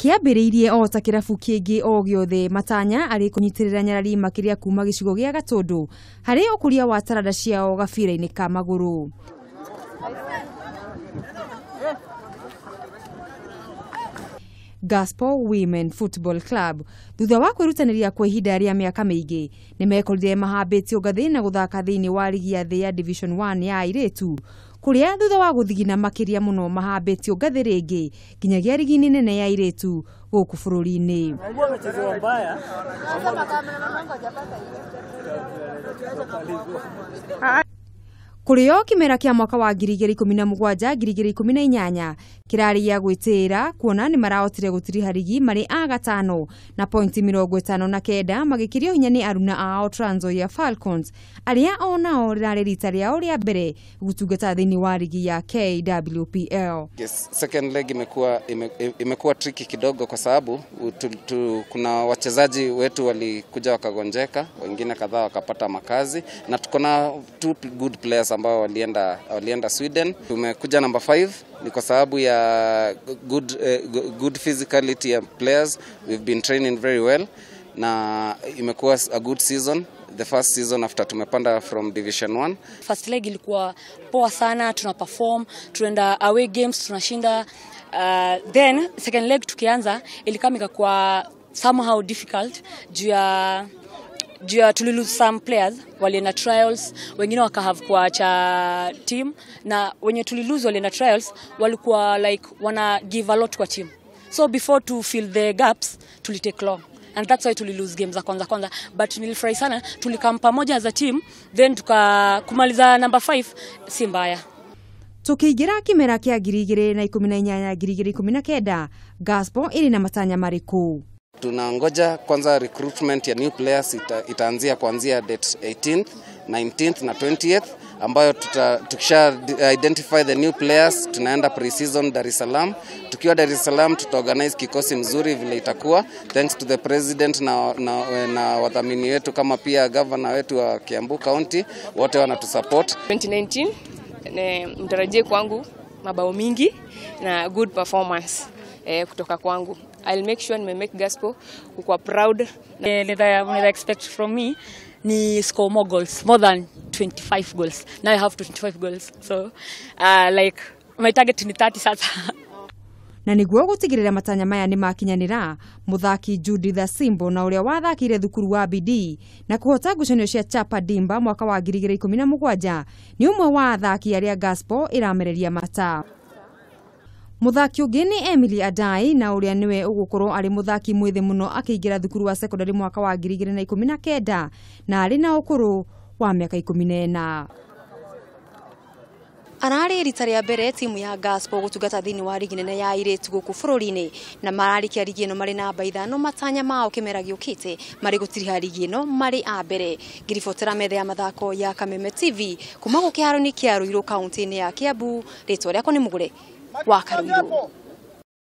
kiambĩrĩirie o ta kĩrabu kĩngĩ o gĩothe matanya arĩ kũnyitĩrĩra nyarari makĩria kuma gĩcigo gĩa gatũndũ harĩ ũkũria wa taranda ciao gabira inĩ ka maguru gaspowmenotbal club thutha wa kwä rutanä ria kwa ihinda rä a mä aka mä ingä nä mekorire mahambä tio ngathä r na gå thaka thä iniä warigia thä ya divion o ya irätu kå rä a thutha wa gå thigina makä ria må no mahambä tio ngathä rä ngä nginya gä arigi-inä nene ya irä tu gå kå bå rå ri-inä kuri o kimera kia mwaka wa ngiri igiri ikumi na mugwanja ngiri igiri ikumi na inyanya kirari gia gwitiira kuona ni marahotire gutiriha rigi marĩ a gatano na pointi mirongo itano na kenda magĩkĩrio hinya nĩ aruna ao tranzoia Falcons arĩa o nao rirari rita riao ria mbere gutungata thĩinĩ wa rigi ya KWPL. imekuwa ime, kidogo kwa sababu kuna wachezaji wetu walikuja wakagonjeka, wengine kadhaa wakapata makazi na tuko na good players ambao walienda, walienda Sweden. Tumekuja namba 5 ni kwa sababu ya good, uh, good physicality ya players. We've been training very well na imekuwa a good season the first season after tumepanda from division 1. First leg ilikuwa poa sana, tuna perform, tunaenda away games tunashinda. Uh, then second leg tukianza ilikamika kwa somehow difficult juu ya juu ya tulilose some players walienda trials, wengine wakahave kuacha team, na wenye tulilose walienda trials walikuwa like wana give a lot kwa team, so before to fill the gaps tulitake long and that's why tuli lose games za kwanza kwanza, but nilifurahi sana, tulikam pamoja as a team then tuka kumaliza number 5 si mbaya tukiigira kimera kia ngiri igiri na ikumi na inyanya ngiri igiri ikumi na kenda gaspo iri na matanya mariku Tunangoja kwanza recruitment ya new players ita, itaanzia kuanzia date 18th, 19th na 20th ambayo tuta, tukisha identify the new players tunaenda pre-season Dar es Salaam. Tukiwa Dar es Salaam tutaorganize kikosi mzuri vile itakuwa, thanks to the president na, na, na wadhamini wetu kama pia governor wetu wa Kiambu County, wote wanatusupport. 2019 eh, mtarajie kwangu mabao mingi na good performance eh, kutoka kwangu. I'll make sure nime make gospel kukuwa proud. Eh, Naweza expect from me ni score more goals, more than 25 goals. Now I have 25 goals. So uh, like my target ni 30 sasa. na niguo gutigirira matanya maya ni makinyanira muthaki Judith Simbo na uria wathakire thukuru wa BD na kuhota ngucanio cia Chapa Dimba mwaka wa 2017 ni umwe wa athaki aria Gaspo iramereria mata muthaki ungi ni emily adai na uria niwe ugukorwo ari muthaki mwithi muno akiingira thukuru wa secondary mwaka wa ngiri igiri na ikumi na kenda na ari na ukuru wa miaka ikumi na ena ararä rita rä mbere timu ya gaspo gutungata thini wa rigi nene ya airĩtu gũkũ bũrũri-inĩ na mararĩkia rigi ĩno marĩ namba ithano matanya mao kĩmera gĩũkĩte marĩ gũtiriha rigi ĩno marĩ a mbere ngiribotera metha ya mathako ya kameme tv kuma gũkĩharo-inĩ kĩa rũirũ kaunti inĩ ya kĩambu rĩtwa rĩakwa nĩ mũgũre 瓦卡努。